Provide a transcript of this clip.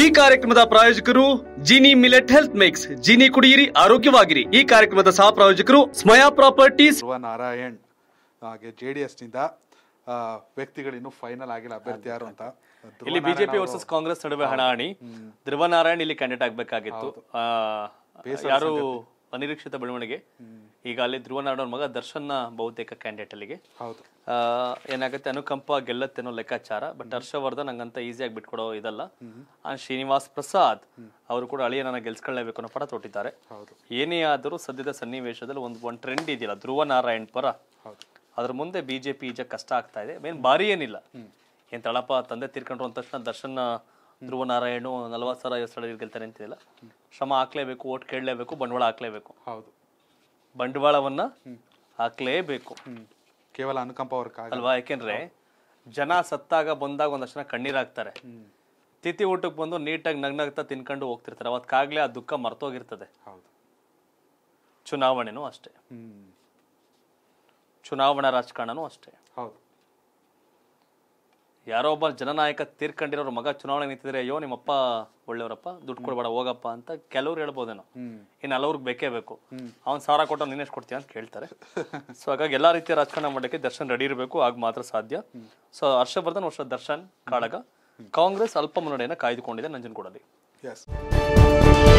ಈ ಕಾರ್ಯಕ್ರಮದ ಪ್ರಾಯೋಜಕರು Jini millet health mix Jini ಕುಡಿಯಿರಿ ಆರೋಗ್ಯವಾಗಿರಿ ಈ ಕಾರ್ಯಕ್ರಮದ ಸಹ ಪ್ರಾಯೋಜಕರು ಸ್ಮಯಾ ಪ್ರಾಪರ್ಟೀಸ್ ನಾರಾಯಣ್ ಹಾಗೆ ಜೆ ಡಿ ನಿಂದ ವ್ಯಕ್ತಿಗಳು ಇನ್ನೂ ಫೈನಲ್ ಆಗಿಲ್ಲ ಅಭ್ಯರ್ಥಿ ಯಾರು ಅಂತ ಇಲ್ಲಿ ಬಿಜೆಪಿ ವರ್ಸಸ್ ಕಾಂಗ್ರೆಸ್ ನಡುವೆ ಹಣಾಹಣಿ ಧ್ರುವ ನಾರಾಯಣ್ ಇಲ್ಲಿ ಕ್ಯಾಂಡಿಡೇಟ್ ಆಗ್ಬೇಕಾಗಿತ್ತು ಯಾರು ಅನಿರೀಕ್ಷಿತ ಬೆಳವಣಿಗೆ ಈಗ ಅಲ್ಲಿ ಧ್ರುವ ನಾರಾಯಣ ಮಗ ದರ್ಶನ್ ಬಹುತೇಕ ಕ್ಯಾಂಡಿಡೇಟ್ ಅಲ್ಲಿಗೆ ಏನಾಗುತ್ತೆ ಅನುಕಂಪ ಗೆಲ್ಲತ್ತೆ ಅನ್ನೋ ಲೆಕ್ಕಾಚಾರ ಬಟ್ ಹರ್ಷವರ್ಧನ್ ಹಂಗಂತ ಈಸಿಯಾಗಿ ಬಿಟ್ಕೊಡೋ ಇದಲ್ಲ ಶ್ರೀನಿವಾಸ್ ಪ್ರಸಾದ್ ಅವರು ಕೂಡ ಅಳಿಯನ ಗೆಲ್ಸ್ಕೊಳ್ಳೇಬೇಕು ಅನ್ನೋ ಪಡ ತೊಟ್ಟಿದ್ದಾರೆ ಏನೇ ಆದರೂ ಸದ್ಯದ ಸನ್ನಿವೇಶದಲ್ಲಿ ಒಂದು ಒಂದು ಟ್ರೆಂಡ್ ಇದೆಯಲ್ಲ ಧ್ರುವ ನಾರಾಯಣ್ ಪರ ಅದ್ರ ಮುಂದೆ ಬಿಜೆಪಿ ಈಜ ಕಷ್ಟ ಆಗ್ತಾ ಇದೆ ಮೇನ್ ಬಾರಿ ಏನಿಲ್ಲ ಏನ್ ತಳಪ ತಂದೆ ತೀರ್ಕೊಂಡ್ರು ಅಂದ ತಕ್ಷಣ ದರ್ಶನ್ ಧ್ರುವ ನಾರಾಯಣ ನಲವತ್ತು ಸಾವಿರ ಐವತ್ತು ಸಾವಿರ ಗೆಲ್ತಾರೆ ಅಂತಿಲ್ಲ ಶ್ರಮ ಹಾಕ್ಲೇಬೇಕು ಓಟ್ ಕೇಳಲೇಬೇಕು ಬಂಡವಾಳ ಹಾಕ್ಲೇಬೇಕು ಹೌದು ಬಂಡವಾಳವನ್ನ ಹಾಕ್ಲೇಬೇಕು ಕೇವಲ ಅನುಕಂಪ ಅಲ್ವಾ ಯಾಕೆಂದ್ರೆ ಜನ ಸತ್ತಾಗ ಬಂದಾಗ ಒಂದಷ್ಟು ಜನ ಕಣ್ಣೀರಾಗ್ತಾರೆ ತಿಥಿ ಊಟಕ್ಕೆ ಬಂದು ನೀಟಾಗಿ ನಗ್ನಗ್ತಾ ತಿನ್ಕೊಂಡು ಹೋಗ್ತಿರ್ತಾರೆ ಅವತ್ತಾಗ್ಲೇ ಆ ದುಃಖ ಮರ್ತೋಗಿರ್ತದೆ ಚುನಾವಣೆನೂ ಅಷ್ಟೇ ಚುನಾವಣಾ ರಾಜಕಾರಣನೂ ಅಷ್ಟೇ ಹೌದು ಯಾರೋ ಒಬ್ಬ ಜನನಾಯಕ ತೀರ್ಕೊಂಡಿರೋರು ಮಗ ಚುನಾವಣೆ ನಿಂತಿದ್ರೆ ಅಯ್ಯೋ ನಿಮ್ಮಪ್ಪ ಒಳ್ಳೆಯವರಪ್ಪ ದುಡ್ಡು ಕೊಡಬೇಡ ಹೋಗಪ್ಪ ಅಂತ ಕೆಲವ್ರು ಹೇಳ್ಬೋದೇನೋ ಇನ್ನು ಹಲವ್ರಿಗೆ ಬೇಕೇ ಬೇಕು ಅವ್ನು ಸಾವಿರ ಕೊಟ್ಟು ನಿನ್ನೆ ಕೊಡ್ತೀಯ ಅಂತ ಕೇಳ್ತಾರೆ ಸೊ ಹಾಗಾಗಿ ಎಲ್ಲ ರೀತಿಯ ರಾಜಕಾರಣ ಮಾಡಲಿಕ್ಕೆ ದರ್ಶನ್ ರೆಡಿ ಇರಬೇಕು ಆಗ ಮಾತ್ರ ಸಾಧ್ಯ ಸೊ ಹರ್ಷವರ್ಧನ್ ವರ್ಷ ದರ್ಶನ್ ಕಾಳಗ ಕಾಂಗ್ರೆಸ್ ಅಲ್ಪ ಮುನ್ನಡೆಯನ್ನು ಕಾಯ್ದುಕೊಂಡಿದೆ ನಂಜನಗೂಡಲ್ಲಿ